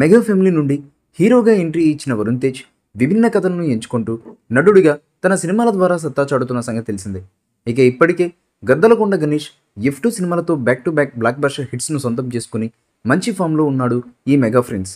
mega family నుండి హీరోగా entry ఇచ్చిన వరుణ్ తేజ్ విభిన్న కథలను ఎంచుకుంటూ నటుడిగా తన సినిమాల ద్వారా సత్తా చాడుతున్న సంగతి తెలిసిందే ఇక ఇప్పటికే గద్దలకొండ గణేష్ ఎఫ్ టూ సినిమాలతో back to back blockbuster హిట్స్ను సొంతం చేసుకుని మంచి ఫామ్లో ఉన్నాడు ఈ మెగా ఫ్రెండ్స్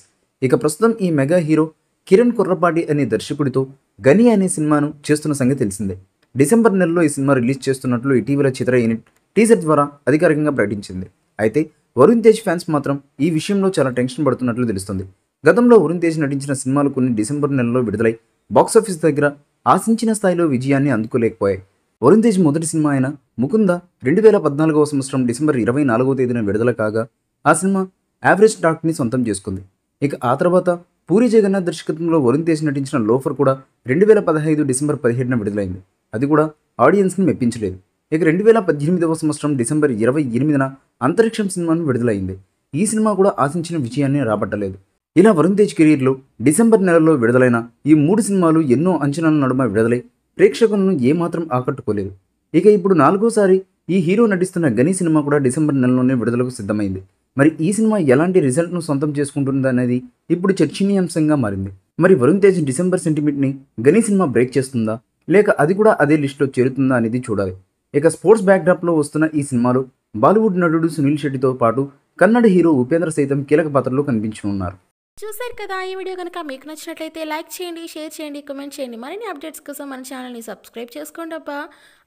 ఇక ప్రస్తుతం ఈ మెగా హీరో కిరణ్ కుర్రపాటి అనే దర్శకుడితో గని అనే సినిమాను చేస్తున్న సంగతి తెలిసిందే డిసెంబర్ నెలలో ఈ సినిమా రిలీజ్ చేస్తున్నట్లు ఇటీవల చిత్ర యూనిట్ టీజర్ ద్వారా అధికారికంగా ప్రకటించింది అయితే వరుణ్ తేజ్ ఫ్యాన్స్ మాత్రం ఈ విషయంలో చాలా టెన్షన్ పడుతున్నట్లు తెలుస్తుంది గతంలో వరుణ్ తేజ్ నటించిన సినిమాలు కొన్ని డిసెంబర్ నెలలో విడుదలై బాక్సాఫీస్ దగ్గర ఆశించిన స్థాయిలో విజయాన్ని అందుకోలేకపోయాయి వరుణ్ తేజ్ మొదటి సినిమా అయిన ముకుంద రెండు వేల పద్నాలుగవ సంవత్సరం డిసెంబర్ ఇరవై నాలుగవ తేదీన విడుదల కాగా ఆ సినిమా యావరేజ్ టాక్ని సొంతం చేసుకుంది ఇక ఆ తర్వాత పూరి జగన్నాథ్ దర్శకత్వంలో వరుణ్ తేజ్ నటించిన లోఫర్ కూడా రెండు వేల పదహైదు డిసెంబర్ పదిహేడున విడుదలైంది అది కూడా ఆడియన్స్ని మెప్పించలేదు ఇక రెండు వేల పద్దెనిమిదవ సంవత్సరం డిసెంబర్ ఇరవై ఎనిమిదిన అంతరిక్షం సినిమాను విడుదలైంది ఈ సినిమా కూడా ఆశించిన విజయాన్ని రాబట్టలేదు ఇలా వరుణ్ తేజ్ కెరీర్లో డిసెంబర్ నెలలో విడుదలైన ఈ మూడు సినిమాలు ఎన్నో అంచనాల నడుమ విడుదలై ప్రేక్షకులను ఏమాత్రం ఆకట్టుకోలేదు ఇక ఇప్పుడు నాలుగోసారి ఈ హీరో నటిస్తున్న గని సినిమా కూడా డిసెంబర్ నెలలోనే విడుదలకు సిద్ధమైంది మరి ఈ సినిమా ఎలాంటి రిజల్ట్ను సొంతం చేసుకుంటుందనేది ఇప్పుడు చర్చనీయాంశంగా మారింది మరి వరుణ్ తేజ్ డిసెంబర్ సెంటిమెంట్ని గని సినిమా బ్రేక్ చేస్తుందా లేక అది కూడా అదే లిస్టులో చేరుతుందా అనేది చూడాలి ఇక స్పోర్ట్స్ బ్యాక్డ్రాప్లో వస్తున్న ఈ సినిమాలో బాలీవుడ్ నటుడు సునీల్ శెట్టితో పాటు కన్నడ హీరో ఉపేంద్ర సైతం కీలక పాత్రలో కనిపించనున్నారు చూసారు కదా ఈ వీడియో కనుక మీకు నచ్చినట్లయితే లైక్ చేయండి షేర్ చేయండి కమెంట్ చేయండి మరిన్ని అప్డేట్స్ కోసం మన ఛానల్ని సబ్స్క్రైబ్ చేసుకోండి అబ్బా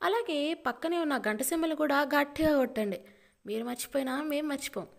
అలాగే పక్కనే ఉన్న గంట సింబల్ కూడా గట్టిగా కొట్టండి మీరు మర్చిపోయినా మేము మర్చిపోం